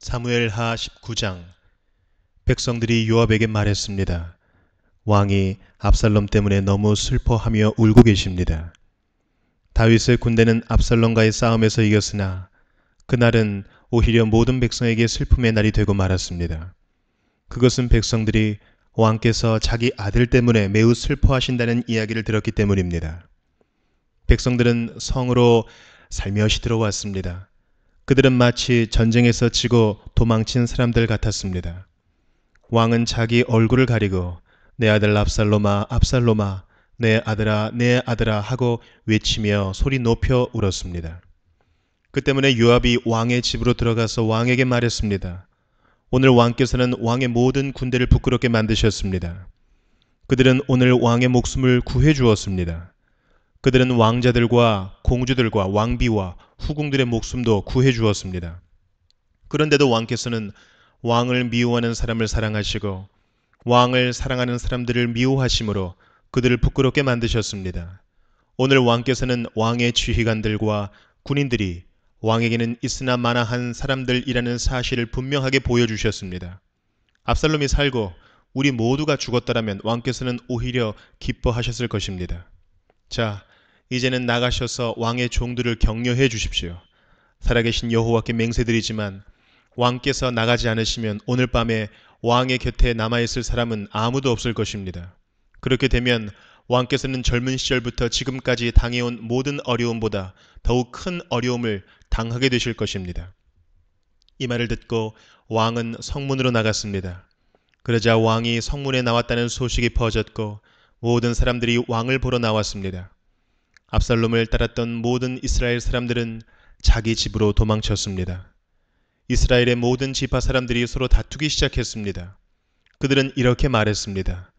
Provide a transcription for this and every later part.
사무엘하 19장 백성들이 요압에게 말했습니다. 왕이 압살롬 때문에 너무 슬퍼하며 울고 계십니다. 다윗의 군대는 압살롬과의 싸움에서 이겼으나 그날은 오히려 모든 백성에게 슬픔의 날이 되고 말았습니다. 그것은 백성들이 왕께서 자기 아들 때문에 매우 슬퍼하신다는 이야기를 들었기 때문입니다. 백성들은 성으로 살며시 들어왔습니다. 그들은 마치 전쟁에서 지고 도망친 사람들 같았습니다. 왕은 자기 얼굴을 가리고 내 아들 압살로마, 압살로마, 내 아들아, 내 아들아 하고 외치며 소리 높여 울었습니다. 그 때문에 요압이 왕의 집으로 들어가서 왕에게 말했습니다. 오늘 왕께서는 왕의 모든 군대를 부끄럽게 만드셨습니다. 그들은 오늘 왕의 목숨을 구해 주었습니다. 그들은 왕자들과 공주들과 왕비와 후궁들의 목숨도 구해 주었습니다. 그런데도 왕께서는 왕을 미워하는 사람을 사랑하시고 왕을 사랑하는 사람들을 미워하심으로 그들을 부끄럽게 만드셨습니다. 오늘 왕께서는 왕의 지휘관들과 군인들이 왕에게는 있으나 마나한 사람들이라는 사실을 분명하게 보여주셨습니다. 압살롬이 살고 우리 모두가 죽었다라면 왕께서는 오히려 기뻐하셨을 것입니다. 자, 이제는 나가셔서 왕의 종들을 격려해 주십시오. 살아계신 여호와께 맹세드리지만 왕께서 나가지 않으시면 오늘 밤에 왕의 곁에 남아있을 사람은 아무도 없을 것입니다. 그렇게 되면 왕께서는 젊은 시절부터 지금까지 당해온 모든 어려움보다 더욱 큰 어려움을 당하게 되실 것입니다. 이 말을 듣고 왕은 성문으로 나갔습니다. 그러자 왕이 성문에 나왔다는 소식이 퍼졌고 모든 사람들이 왕을 보러 나왔습니다. 압살롬을 따랐던 모든 이스라엘 사람들은 자기 집으로 도망쳤습니다. 이스라엘의 모든 지파 사람들이 서로 다투기 시작했습니다. 그들은 이렇게 말했습니다.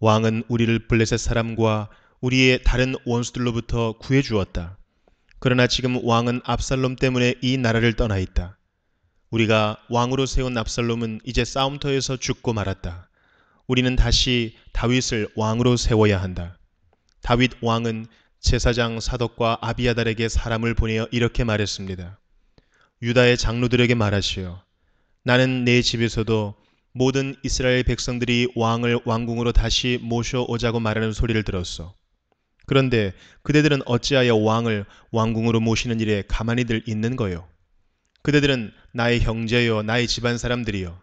왕은 우리를 블레셋 사람과 우리의 다른 원수들로부터 구해 주었다. 그러나 지금 왕은 압살롬 때문에 이 나라를 떠나 있다. 우리가 왕으로 세운 압살롬은 이제 싸움터에서 죽고 말았다. 우리는 다시 다윗을 왕으로 세워야 한다. 다윗 왕은 제사장 사덕과 아비아달에게 사람을 보내어 이렇게 말했습니다. 유다의 장로들에게 말하시오. 나는 내 집에서도 모든 이스라엘 백성들이 왕을 왕궁으로 다시 모셔오자고 말하는 소리를 들었소. 그런데 그대들은 어찌하여 왕을 왕궁으로 모시는 일에 가만히들 있는 거요. 그대들은 나의 형제요 나의 집안 사람들이요.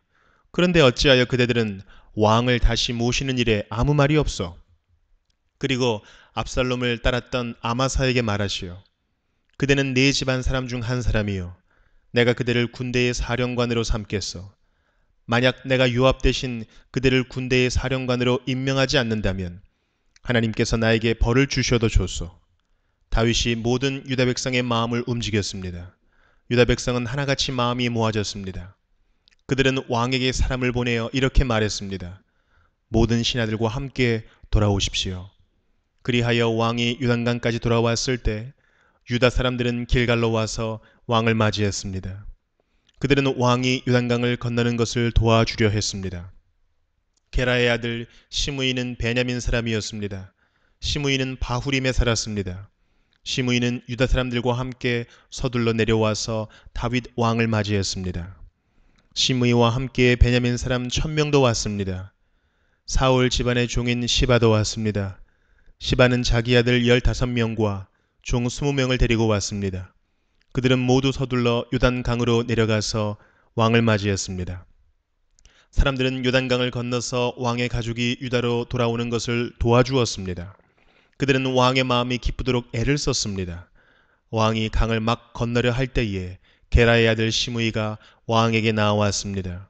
그런데 어찌하여 그대들은 왕을 다시 모시는 일에 아무 말이 없어. 그리고 압살롬을 따랐던 아마사에게 말하시오. 그대는 네 집안 사람 중 한 사람이요. 내가 그대를 군대의 사령관으로 삼겠소. 만약 내가 요압 대신 그대를 군대의 사령관으로 임명하지 않는다면 하나님께서 나에게 벌을 주셔도 좋소. 다윗이 모든 유다 백성의 마음을 움직였습니다. 유다 백성은 하나같이 마음이 모아졌습니다. 그들은 왕에게 사람을 보내어 이렇게 말했습니다. 모든 신하들과 함께 돌아오십시오. 그리하여 왕이 유단강까지 돌아왔을 때 유다 사람들은 길갈로 와서 왕을 맞이했습니다. 그들은 왕이 유단강을 건너는 것을 도와주려 했습니다. 게라의 아들 시므이는 베냐민 사람이었습니다. 시므이는 바후림에 살았습니다. 시므이는 유다 사람들과 함께 서둘러 내려와서 다윗 왕을 맞이했습니다. 시므이와 함께 베냐민 사람 천명도 왔습니다. 사울 집안의 종인 시바도 왔습니다. 시바는 자기 아들 15명과 총 20명을 데리고 왔습니다. 그들은 모두 서둘러 요단강으로 내려가서 왕을 맞이했습니다. 사람들은 요단강을 건너서 왕의 가족이 유다로 돌아오는 것을 도와주었습니다. 그들은 왕의 마음이 기쁘도록 애를 썼습니다. 왕이 강을 막 건너려 할 때에 게라의 아들 시무이가 왕에게 나왔습니다.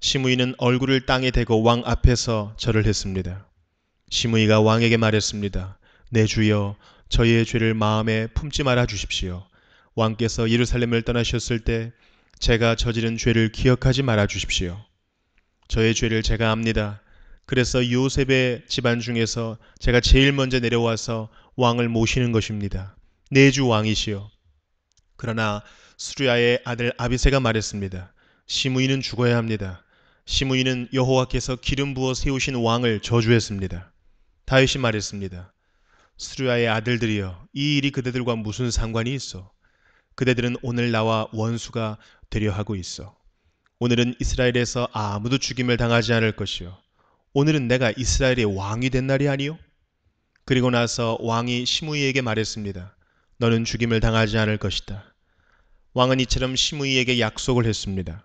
시무이는 얼굴을 땅에 대고 왕 앞에서 절을 했습니다. 시므이가 왕에게 말했습니다. 내 네, 주여 저희의 죄를 마음에 품지 말아 주십시오. 왕께서 예루살렘을 떠나셨을 때 제가 저지른 죄를 기억하지 말아 주십시오. 저의 죄를 제가 압니다. 그래서 요셉의 집안 중에서 제가 제일 먼저 내려와서 왕을 모시는 것입니다. 내주 네, 왕이시여. 그러나 수리아의 아들 아비세가 말했습니다. 시므이는 죽어야 합니다. 시므이는 여호와께서 기름 부어 세우신 왕을 저주했습니다. 다윗이 말했습니다. 스루야의 아들들이여 이 일이 그대들과 무슨 상관이 있어? 그대들은 오늘 나와 원수가 되려 하고 있어. 오늘은 이스라엘에서 아무도 죽임을 당하지 않을 것이요. 오늘은 내가 이스라엘의 왕이 된 날이 아니요. 그리고 나서 왕이 시므이에게 말했습니다. 너는 죽임을 당하지 않을 것이다. 왕은 이처럼 시므이에게 약속을 했습니다.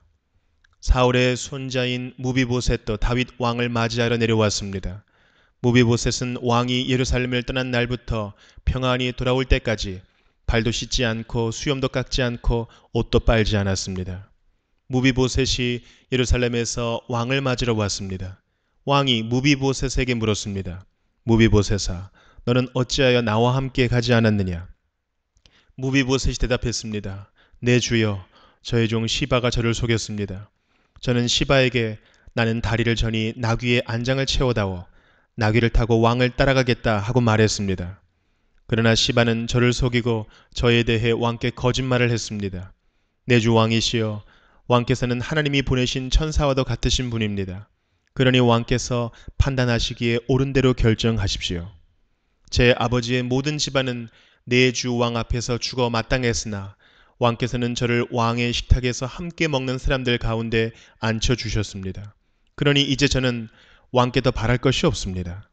사울의 손자인 무비보셋도 다윗 왕을 맞이하러 내려왔습니다. 무비보셋은 왕이 예루살렘을 떠난 날부터 평안히 돌아올 때까지 발도 씻지 않고 수염도 깎지 않고 옷도 빨지 않았습니다. 무비보셋이 예루살렘에서 왕을 맞으러 왔습니다. 왕이 무비보셋에게 물었습니다. 무비보셋아, 너는 어찌하여 나와 함께 가지 않았느냐? 무비보셋이 대답했습니다. 내 네, 주여, 저의 종 시바가 저를 속였습니다. 저는 시바에게 나는 다리를 전이 나귀의 안장을 채워다오 나귀를 타고 왕을 따라가겠다 하고 말했습니다. 그러나 시바는 저를 속이고 저에 대해 왕께 거짓말을 했습니다. 내 주 왕이시여 왕께서는 하나님이 보내신 천사와도 같으신 분입니다. 그러니 왕께서 판단하시기에 옳은 대로 결정하십시오. 제 아버지의 모든 집안은 내 주 왕 앞에서 죽어 마땅했으나 왕께서는 저를 왕의 식탁에서 함께 먹는 사람들 가운데 앉혀 주셨습니다. 그러니 이제 저는 왕께 더 바랄 것이 없습니다.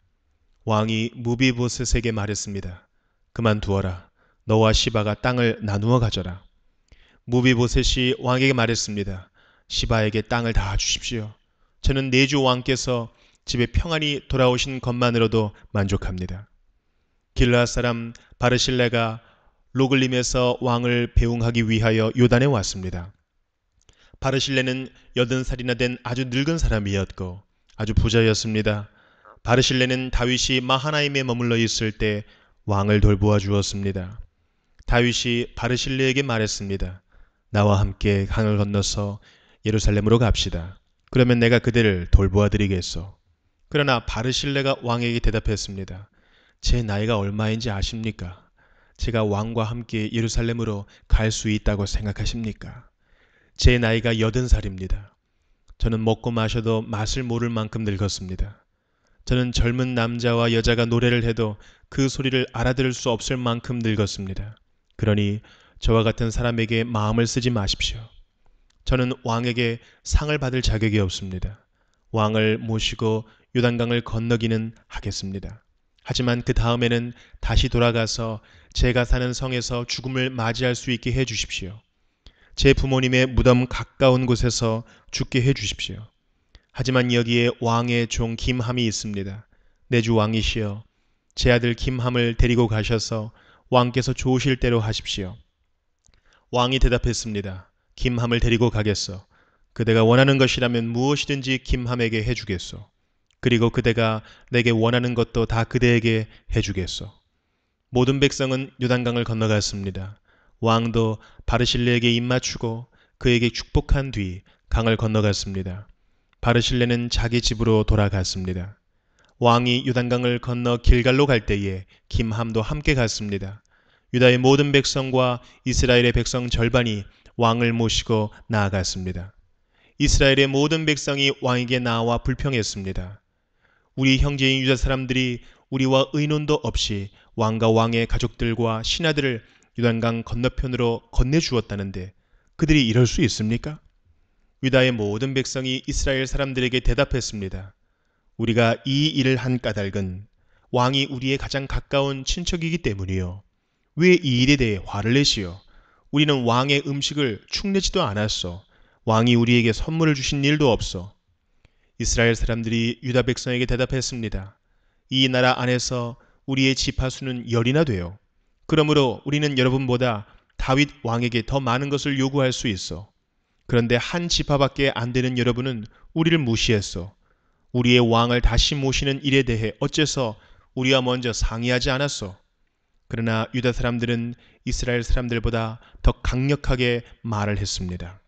왕이 무비보셋에게 말했습니다. 그만두어라. 너와 시바가 땅을 나누어 가져라. 무비보셋이 왕에게 말했습니다. 시바에게 땅을 다 주십시오. 저는 내주 왕께서 집에 평안히 돌아오신 것만으로도 만족합니다. 길라 사람 바르실레가 로글림에서 왕을 배웅하기 위하여 요단에 왔습니다. 바르실레는 여든 살이나 된 아주 늙은 사람이었고 아주 부자였습니다. 바르실레는 다윗이 마하나임에 머물러 있을 때 왕을 돌보아 주었습니다. 다윗이 바르실레에게 말했습니다. 나와 함께 강을 건너서 예루살렘으로 갑시다. 그러면 내가 그대를 돌보아 드리겠소. 그러나 바르실레가 왕에게 대답했습니다. 제 나이가 얼마인지 아십니까? 제가 왕과 함께 예루살렘으로 갈 수 있다고 생각하십니까? 제 나이가 여든 살입니다. 저는 먹고 마셔도 맛을 모를 만큼 늙었습니다. 저는 젊은 남자와 여자가 노래를 해도 그 소리를 알아들을 수 없을 만큼 늙었습니다. 그러니 저와 같은 사람에게 마음을 쓰지 마십시오. 저는 왕에게 상을 받을 자격이 없습니다. 왕을 모시고 요단강을 건너기는 하겠습니다. 하지만 그 다음에는 다시 돌아가서 제가 사는 성에서 죽음을 맞이할 수 있게 해 주십시오. 제 부모님의 무덤 가까운 곳에서 죽게 해 주십시오. 하지만 여기에 왕의 종 김함이 있습니다. 내 주 왕이시여 제 아들 김함을 데리고 가셔서 왕께서 좋으실 대로 하십시오. 왕이 대답했습니다. 김함을 데리고 가겠소. 그대가 원하는 것이라면 무엇이든지 김함에게 해주겠소. 그리고 그대가 내게 원하는 것도 다 그대에게 해주겠소. 모든 백성은 요단강을 건너갔습니다. 왕도 바르실레에게 입맞추고 그에게 축복한 뒤 강을 건너갔습니다. 바르실레는 자기 집으로 돌아갔습니다. 왕이 유단강을 건너 길갈로 갈 때에 김함도 함께 갔습니다. 유다의 모든 백성과 이스라엘의 백성 절반이 왕을 모시고 나아갔습니다. 이스라엘의 모든 백성이 왕에게 나와 불평했습니다. 우리 형제인 유다 사람들이 우리와 의논도 없이 왕과 왕의 가족들과 신하들을 유단강 건너편으로 건네주었다는데 그들이 이럴 수 있습니까? 유다의 모든 백성이 이스라엘 사람들에게 대답했습니다. 우리가 이 일을 한 까닭은 왕이 우리의 가장 가까운 친척이기 때문이요. 왜 이 일에 대해 화를 내시오? 우리는 왕의 음식을 축내지도 않았소. 왕이 우리에게 선물을 주신 일도 없어. 이스라엘 사람들이 유다 백성에게 대답했습니다. 이 나라 안에서 우리의 지파수는 열이나 돼요. 그러므로 우리는 여러분보다 다윗 왕에게 더 많은 것을 요구할 수 있어. 그런데 한 지파밖에 안 되는 여러분은 우리를 무시했어. 우리의 왕을 다시 모시는 일에 대해 어째서 우리와 먼저 상의하지 않았어. 그러나 유다 사람들은 이스라엘 사람들보다 더 강력하게 말을 했습니다.